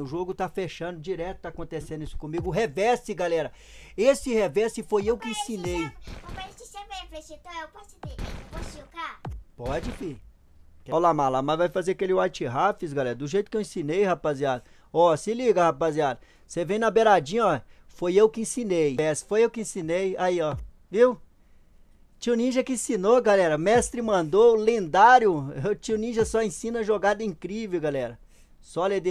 O jogo tá fechando direto, tá acontecendo isso comigo. reveste galera. Esse reveste foi eu que ensinei. Então Pode, filho. Olha lá, Mala, mas vai fazer aquele white rafis, galera. Do jeito que eu ensinei, rapaziada. Ó, se liga, rapaziada. Você vem na beiradinha, ó. Foi eu que ensinei. foi eu que ensinei. Aí, ó. Viu? Tio Ninja que ensinou, galera. Mestre mandou, lendário. O tio Ninja só ensina jogada incrível, galera. Só LED.